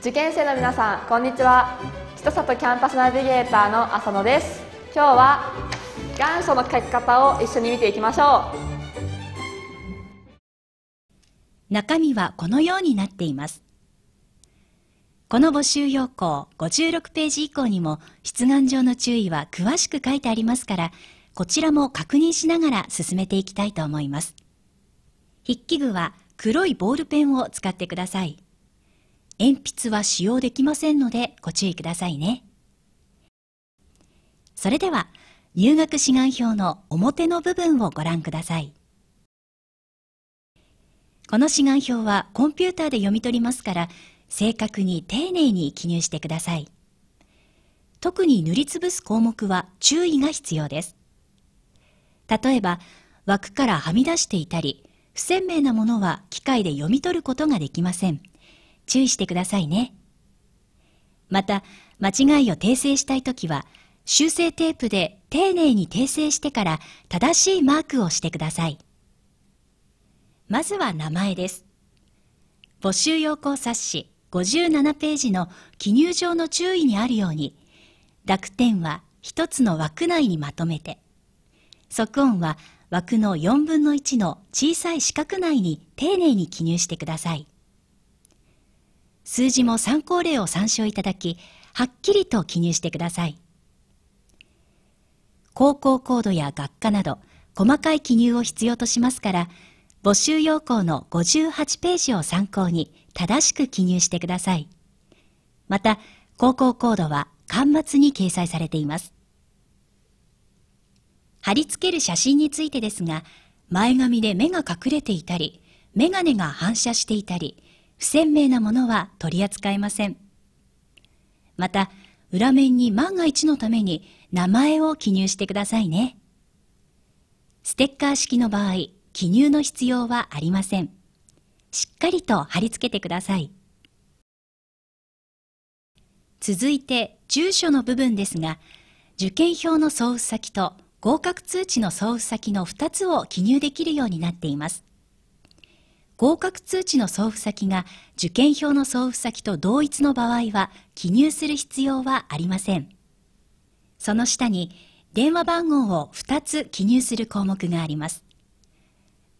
受験生の皆さんこんにちは千里キャンパスナビゲーターの浅野です今日は願書の書き方を一緒に見ていきましょう中身はこのようになっていますこの募集要項56ページ以降にも出願上の注意は詳しく書いてありますからこちらも確認しながら進めていきたいと思います筆記具は黒いボールペンを使ってください鉛筆は使用できませんのでご注意くださいね。それでは、入学志願表の表の部分をご覧ください。この志願表はコンピューターで読み取りますから、正確に丁寧に記入してください。特に塗りつぶす項目は注意が必要です。例えば、枠からはみ出していたり、不鮮明なものは機械で読み取ることができません。注意してくださいね。また、間違いを訂正したいときは、修正テープで丁寧に訂正してから正しいマークをしてください。まずは名前です。募集要項冊子57ページの記入上の注意にあるように、濁点は一つの枠内にまとめて、即音は枠の4分の1の小さい四角内に丁寧に記入してください。数字も参考例を参照いただき、はっきりと記入してください。高校コードや学科など、細かい記入を必要としますから、募集要項の58ページを参考に正しく記入してください。また、高校コードは端末に掲載されています。貼り付ける写真についてですが、前髪で目が隠れていたり、メガネが反射していたり、不鮮明なものは取り扱いません。また、裏面に万が一のために名前を記入してくださいね。ステッカー式の場合、記入の必要はありません。しっかりと貼り付けてください。続いて、住所の部分ですが、受験票の送付先と合格通知の送付先の2つを記入できるようになっています。合格通知の送付先が受験票の送付先と同一の場合は記入する必要はありません。その下に電話番号を2つ記入する項目があります。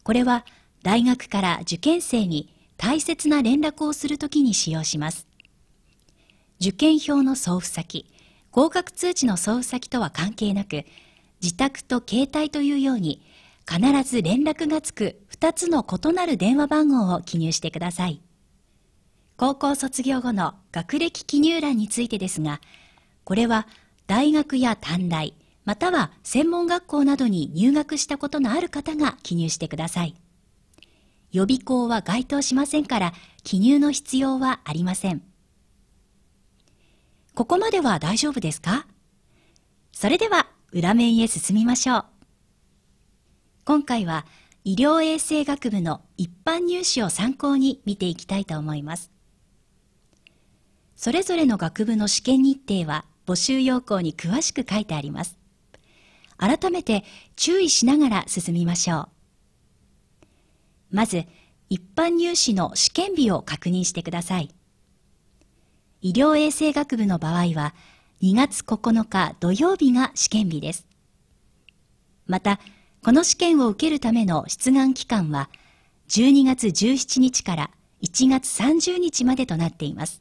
これは大学から受験生に大切な連絡をするときに使用します。受験票の送付先、合格通知の送付先とは関係なく、自宅と携帯というように必ず連絡がつく2つの異なる電話番号を記入してください。高校卒業後の学歴記入欄についてですが、これは大学や短大、または専門学校などに入学したことのある方が記入してください。予備校は該当しませんから記入の必要はありません。ここまでは大丈夫ですかそれでは裏面へ進みましょう。今回は医療衛生学部の一般入試を参考に見ていきたいと思います。それぞれの学部の試験日程は募集要項に詳しく書いてあります。改めて注意しながら進みましょう。まず、一般入試の試験日を確認してください。医療衛生学部の場合は、2月9日土曜日が試験日です。また、この試験を受けるための出願期間は、12月17日から1月30日までとなっています。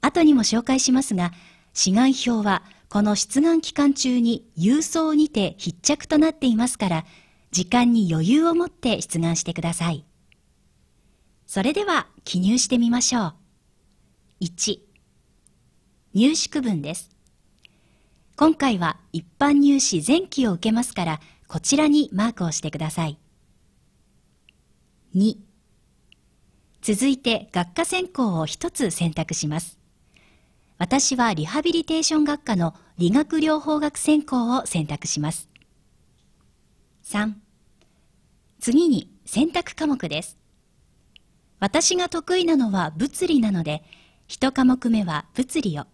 後にも紹介しますが、志願票はこの出願期間中に郵送にて必着となっていますから、時間に余裕を持って出願してください。それでは記入してみましょう。1、入試区分です。今回は一般入試前期を受けますから、こちらにマークをしてください。2続いて学科専攻を一つ選択します。私はリハビリテーション学科の理学療法学専攻を選択します。3次に選択科目です。私が得意なのは物理なので、1科目目は物理を、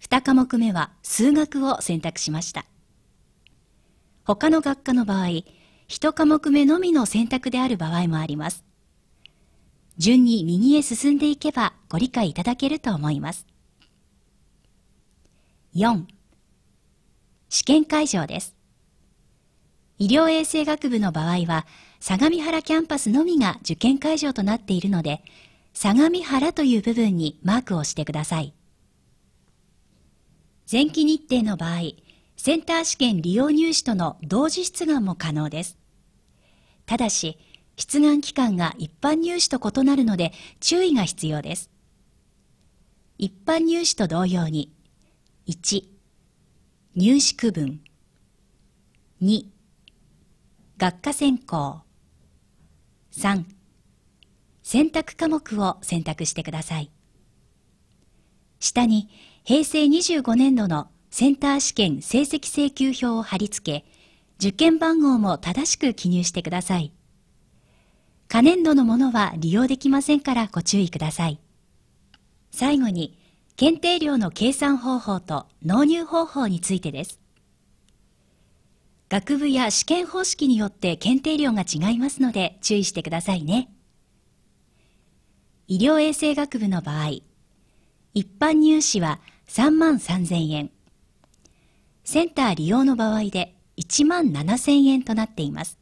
2科目目は数学を選択しました。他の学科の場合、一科目目のみの選択である場合もあります。順に右へ進んでいけばご理解いただけると思います。4試験会場です。医療衛生学部の場合は、相模原キャンパスのみが受験会場となっているので、相模原という部分にマークをしてください。前期日程の場合、センター試験利用入試との同時出願も可能です。ただし、出願期間が一般入試と異なるので注意が必要です。一般入試と同様に、1、入試区分、2、学科専攻、3、選択科目を選択してください。下に、平成25年度のセンター試験成績請求表を貼り付け、受験番号も正しく記入してください。可燃度のものは利用できませんからご注意ください。最後に、検定量の計算方法と納入方法についてです。学部や試験方式によって検定量が違いますので注意してくださいね。医療衛生学部の場合、一般入試は3万3000円。センター利用の場合で1万7000円となっています。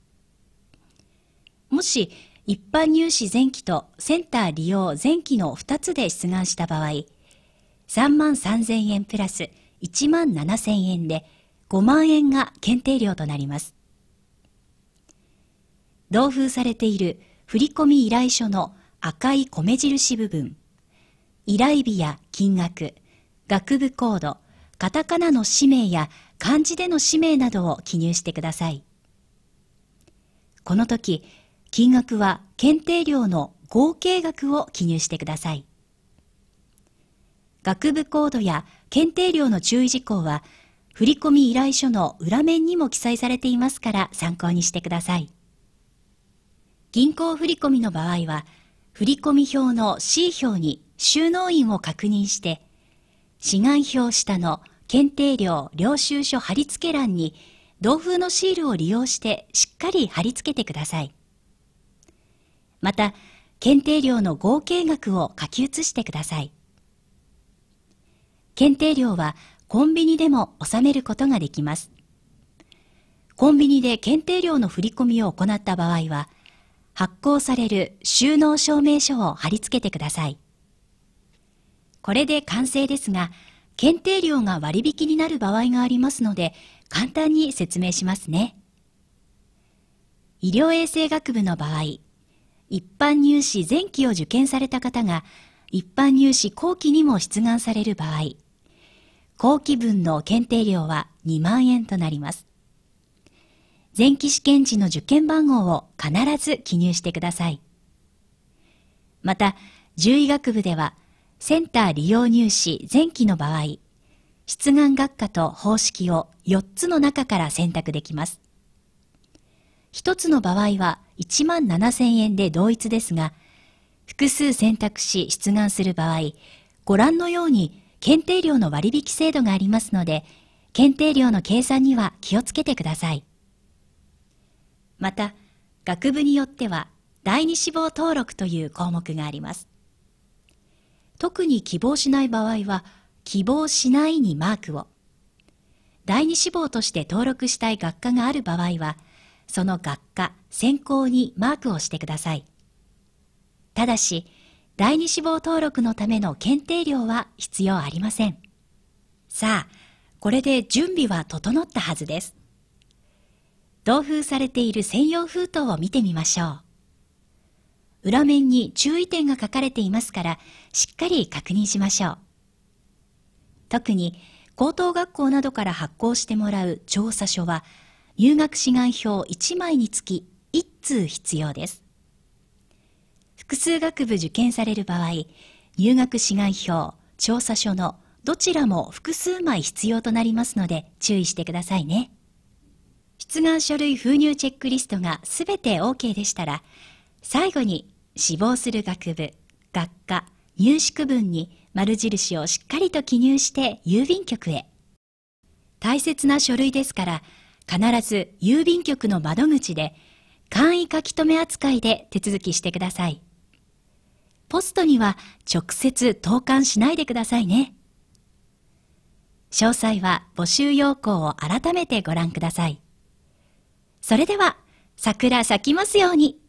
もし、一般入試前期とセンター利用前期の2つで出願した場合、3万3000円プラス1万7000円で5万円が検定料となります。同封されている振込依頼書の赤い米印部分、依頼日や金額、学部コード、カタカナの氏名や漢字での氏名などを記入してください。この時、金額は検定料の合計額を記入してください。学部コードや検定料の注意事項は、振込依頼書の裏面にも記載されていますから参考にしてください。銀行振込の場合は、振込表の C 表に収納員を確認して、志願票下の検定料領収書貼り付け欄に同封のシールを利用してしっかり貼り付けてください。また、検定料の合計額を書き写してください。検定料はコンビニでも納めることができます。コンビニで検定料の振り込みを行った場合は、発行される収納証明書を貼り付けてください。これで完成ですが、検定料が割引になる場合がありますので、簡単に説明しますね。医療衛生学部の場合、一般入試前期を受験された方が、一般入試後期にも出願される場合、後期分の検定料は2万円となります。前期試験時の受験番号を必ず記入してください。また、獣医学部では、センター利用入試前期の場合、出願学科と方式を4つの中から選択できます。1つの場合は1万7000円で同一ですが、複数選択し出願する場合、ご覧のように検定料の割引制度がありますので、検定料の計算には気をつけてください。また、学部によっては第二志望登録という項目があります。特に希望しない場合は、希望しないにマークを。第二志望として登録したい学科がある場合は、その学科、専攻にマークをしてください。ただし、第二志望登録のための検定料は必要ありません。さあ、これで準備は整ったはずです。同封されている専用封筒を見てみましょう。裏面に注意点が書かれていますから、しっかり確認しましょう。特に、高等学校などから発行してもらう調査書は、入学志願票1枚につき1通必要です。複数学部受験される場合、入学志願票、調査書のどちらも複数枚必要となりますので注意してくださいね。出願書類封入チェックリストがすべて OK でしたら、最後に志望する学部、学科、入試区分に丸印をしっかりと記入して郵便局へ。大切な書類ですから、必ず郵便局の窓口で、簡易書き留め扱いで手続きしてください。ポストには直接投函しないでくださいね。詳細は募集要項を改めてご覧ください。それでは、桜咲きますように。